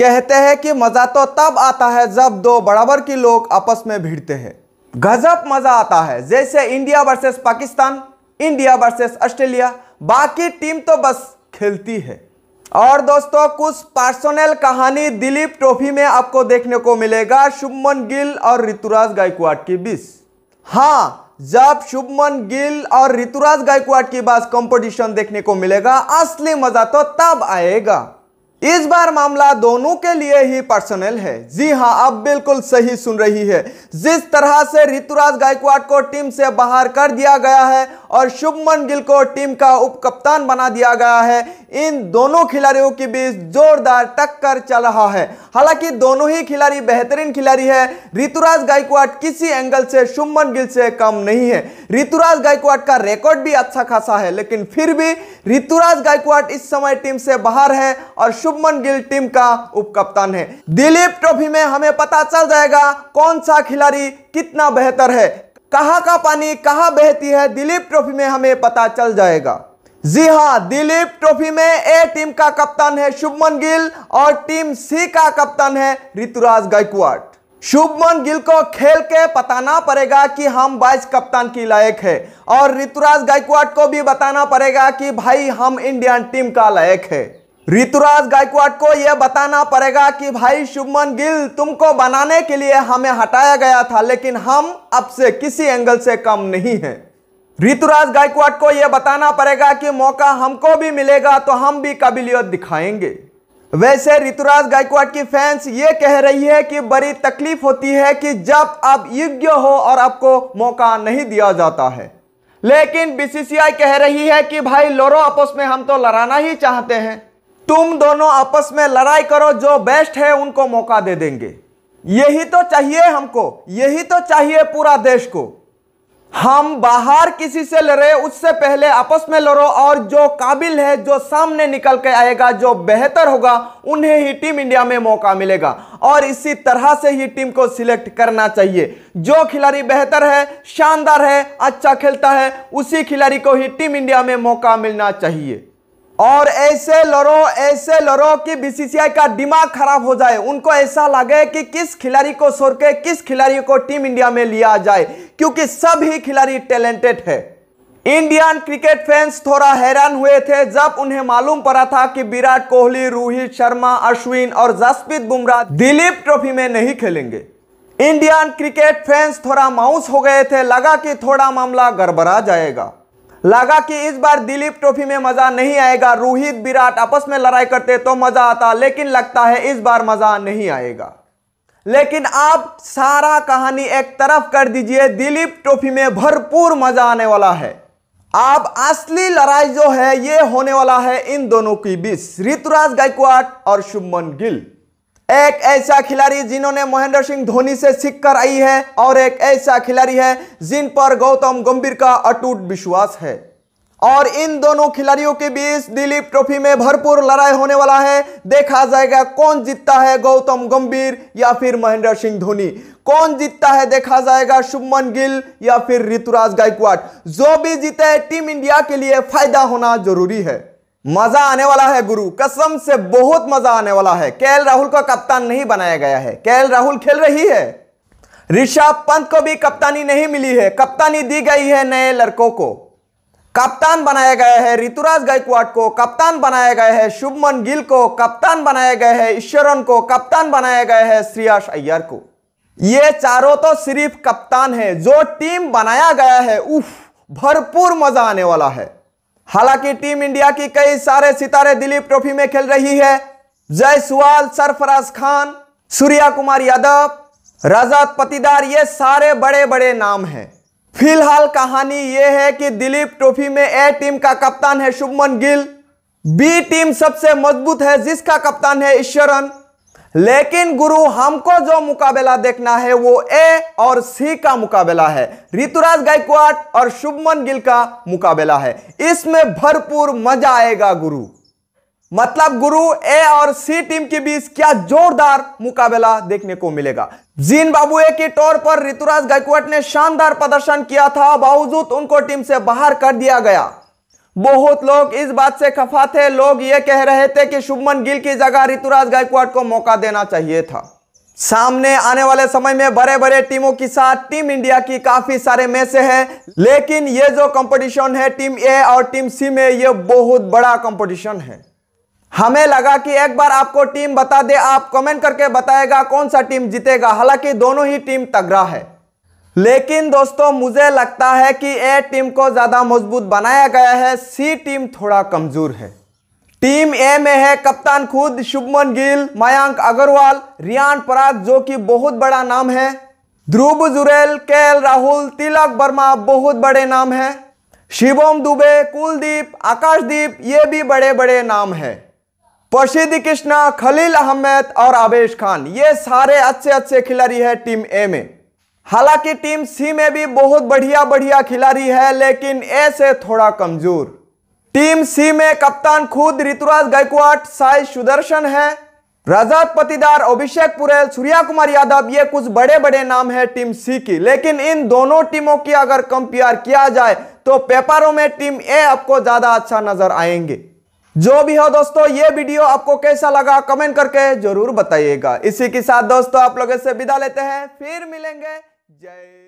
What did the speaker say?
कहते हैं कि मज़ा तो तब आता है जब दो बराबर के लोग आपस में भिड़ते हैं गजब मज़ा आता है जैसे India versus Pakistan India versus Australia बाकी टीम तो बस खेलती है और दोस्तों कुछ पर्सनल कहानी दिलीप ट्रॉफी में आपको देखने को मिलेगा शुभमन गिल और ऋतुराज गायकवाड़ के बीच हाँ जब शुभमन गिल और ऋतुराज गायकवाड़ के बाद कंपटीशन देखने को मिलेगा असली मजा तो तब आएगा इस बार मामला दोनों के लिए ही पर्सनल है जी हाँ आप बिल्कुल सही सुन रही है जिस तरह से ऋतुराज गायकवाड़ को टीम से बाहर कर दिया गया है और शुभमन गिल को टीम का उप कप्तान बना दिया गया है इन दोनों खिलाड़ियों के बीच जोरदार टक्कर चल रहा है हालांकि दोनों ही खिलाड़ी बेहतरीन खिलाड़ी है ऋतुराज गायकवाड़ किसी एंगल से शुभमन गिल से कम नहीं है ऋतुराज गायकवाड़ का रिकॉर्ड भी अच्छा खासा है लेकिन फिर भी ऋतुराज गायकवाड़ इस समय टीम से बाहर है और शुभमन गिल टीम का उप कप्तान है दिलीप ट्रॉफी में हमें पता चल जाएगा कौन सा खिलाड़ी कितना बेहतर है कहाँ का पानी कहाँ बहती है दिलीप ट्रॉफी में हमें पता चल जाएगा जी हाँ दिलीप ट्रॉफी में ए टीम का कप्तान है शुभमन गिल और टीम सी का कप्तान है ऋतुराज गायकवाड़ शुभमन गिल को खेल के बताना पड़ेगा कि हम वाइस कप्तान की लायक है और ऋतुराज गायकवाड को भी बताना पड़ेगा कि भाई हम इंडियन टीम का लायक है ऋतुराज गायकवाड को यह बताना पड़ेगा कि भाई शुभमन गिल तुमको बनाने के लिए हमें हटाया गया था लेकिन हम अब से किसी एंगल से कम नहीं है ऋतुराज गायकवाड को यह बताना पड़ेगा कि मौका हमको भी मिलेगा तो हम भी काबिलियत दिखाएंगे वैसे ऋतुराज गायकवाड की फैंस ये कह रही है कि बड़ी तकलीफ होती है कि जब आप योग्य हो और आपको मौका नहीं दिया जाता है लेकिन बीसीसीआई कह रही है कि भाई लोरो आपस में हम तो लड़ाना ही चाहते हैं तुम दोनों आपस में लड़ाई करो जो बेस्ट है उनको मौका दे देंगे यही तो चाहिए हमको यही तो चाहिए पूरा देश को हम बाहर किसी से लड़े उससे पहले आपस में लड़ो और जो काबिल है जो सामने निकल के आएगा जो बेहतर होगा उन्हें ही टीम इंडिया में मौका मिलेगा और इसी तरह से ही टीम को सिलेक्ट करना चाहिए जो खिलाड़ी बेहतर है शानदार है अच्छा खेलता है उसी खिलाड़ी को ही टीम इंडिया में मौका मिलना चाहिए और ऐसे लड़ो ऐसे लड़ो कि बी का दिमाग खराब हो जाए उनको ऐसा लगे कि किस खिलाड़ी को सोर के किस खिलाड़ी को टीम इंडिया में लिया जाए क्योंकि सभी खिलाड़ी टैलेंटेड है इंडियन क्रिकेट फैंस थोड़ा हैरान हुए थे जब उन्हें मालूम पड़ा था कि विराट कोहली रोहित शर्मा अश्विन और जसप्रीत बुमराह दिलीप ट्रॉफी में नहीं खेलेंगे इंडियन क्रिकेट फैंस थोड़ा माउस हो गए थे लगा कि थोड़ा मामला गड़बड़ा जाएगा लगा कि इस बार दिलीप ट्रॉफी में मजा नहीं आएगा रोहित विराट आपस में लड़ाई करते तो मजा आता लेकिन लगता है इस बार मजा नहीं आएगा लेकिन आप सारा कहानी एक तरफ कर दीजिए दिलीप ट्रॉफी में भरपूर मजा आने वाला है आप असली लड़ाई जो है ये होने वाला है इन दोनों के बीच ऋतुराज गायकवाड़ और शुभमन गिल एक ऐसा खिलाड़ी जिन्होंने महेंद्र सिंह धोनी से सीख कर आई है और एक ऐसा खिलाड़ी है जिन पर गौतम गंभीर का अटूट विश्वास है और इन दोनों खिलाड़ियों के बीच दिलीप ट्रॉफी में भरपूर लड़ाई होने वाला है देखा जाएगा कौन जीतता है गौतम गंभीर या फिर महेंद्र सिंह धोनी कौन जीतता है देखा जाएगा शुभमन गिल या फिर ऋतुराज गायकवाड जो भी जीते टीम इंडिया के लिए फायदा होना जरूरी है मजा आने वाला है गुरु कसम से बहुत मजा आने वाला है के राहुल का कप्तान नहीं बनाया गया है के राहुल खेल रही है ऋषभ पंत को भी कप्तानी नहीं मिली है कप्तानी दी गई है नए लड़कों को कप्तान बनाया गया है ऋतुराज गायकवाड़ को कप्तान बनाया गया है शुभमन गिल को कप्तान बनाया गया है ईश्वरन को कप्तान बनाया गया है श्रियाश अय्यर को ये चारों तो सिर्फ कप्तान है जो टीम बनाया गया है उफ भरपूर मजा आने वाला है हालांकि टीम इंडिया की कई सारे सितारे दिलीप ट्रॉफी में खेल रही है जयसवाल सरफराज खान सूर्या कुमार यादव रजत पतिदार ये सारे बड़े बड़े नाम हैं फिलहाल कहानी यह है कि दिलीप ट्रॉफी में ए टीम का कप्तान है शुभमन गिल बी टीम सबसे मजबूत है जिसका कप्तान है ईश्वरन लेकिन गुरु हमको जो मुकाबला देखना है वो ए और सी का मुकाबला है ऋतुराज गायकवाड़ और शुभमन गिल का मुकाबला है इसमें भरपूर मजा आएगा गुरु मतलब गुरु ए और सी टीम के बीच क्या जोरदार मुकाबला देखने को मिलेगा जीन बाबुए के तौर पर ऋतुराज गायकवाट ने शानदार प्रदर्शन किया था बावजूद उनको टीम से बाहर कर दिया गया बहुत लोग इस बात से खफा थे लोग ये कह रहे थे कि शुभमन गिल की जगह ऋतुराज गायकवाड़ को मौका देना चाहिए था सामने आने वाले समय में बड़े बड़े टीमों के साथ टीम इंडिया की काफी सारे मैच है लेकिन ये जो कंपटीशन है टीम ए और टीम सी में ये बहुत बड़ा कंपटीशन है हमें लगा कि एक बार आपको टीम बता दे आप कमेंट करके बताएगा कौन सा टीम जीतेगा हालांकि दोनों ही टीम तगड़ा है लेकिन दोस्तों मुझे लगता है कि ए टीम को ज़्यादा मजबूत बनाया गया है सी टीम थोड़ा कमज़ोर है टीम ए में है कप्तान खुद शुभमन गिल मयांक अग्रवाल रियान पराग जो कि बहुत बड़ा नाम है ध्रुव जुरेल के राहुल तिलक वर्मा बहुत बड़े नाम है शिवम दुबे कुलदीप आकाशदीप ये भी बड़े बड़े नाम है प्रसिद्ध कृष्णा खलील अहमद और आवेश खान ये सारे अच्छे अच्छे खिलाड़ी है टीम ए में हालांकि टीम सी में भी बहुत बढ़िया बढ़िया खिलाड़ी है लेकिन ए से थोड़ा कमजोर टीम सी में कप्तान खुद ऋतुराज गायकवाड़ साई सुदर्शन है रजत पतिदार अभिषेक पुरेल सूर्या कुमार यादव ये कुछ बड़े बड़े नाम है टीम सी की लेकिन इन दोनों टीमों की अगर कंपेयर किया जाए तो पेपरों में टीम ए आपको ज़्यादा अच्छा नजर आएंगे जो भी हो दोस्तों ये वीडियो आपको कैसा लगा कमेंट करके जरूर बताइएगा इसी के साथ दोस्तों आप लोगों से विदा लेते हैं फिर मिलेंगे जय